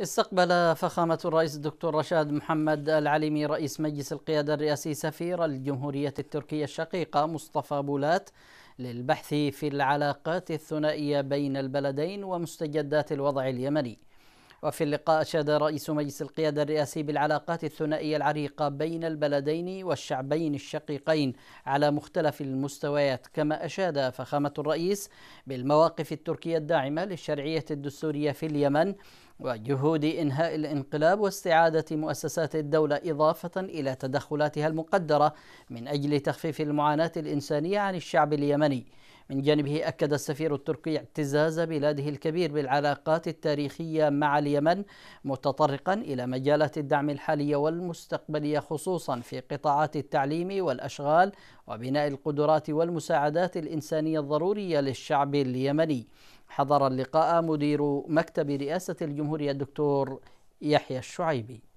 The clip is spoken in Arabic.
استقبل فخامة الرئيس الدكتور رشاد محمد العليمي رئيس مجلس القيادة الرئاسي سفير الجمهورية التركية الشقيقة مصطفى بولات للبحث في العلاقات الثنائية بين البلدين ومستجدات الوضع اليمني وفي اللقاء أشاد رئيس مجلس القيادة الرئاسي بالعلاقات الثنائية العريقة بين البلدين والشعبين الشقيقين على مختلف المستويات كما أشاد فخامة الرئيس بالمواقف التركية الداعمة للشرعية الدستورية في اليمن وجهود إنهاء الانقلاب واستعادة مؤسسات الدولة إضافة إلى تدخلاتها المقدرة من أجل تخفيف المعاناة الإنسانية عن الشعب اليمني من جانبه أكد السفير التركي اعتزاز بلاده الكبير بالعلاقات التاريخية مع اليمن متطرقا إلى مجالات الدعم الحالية والمستقبلية خصوصا في قطاعات التعليم والأشغال وبناء القدرات والمساعدات الإنسانية الضرورية للشعب اليمني حضر اللقاء مدير مكتب رئاسة الجمهورية الدكتور يحيى الشعيبي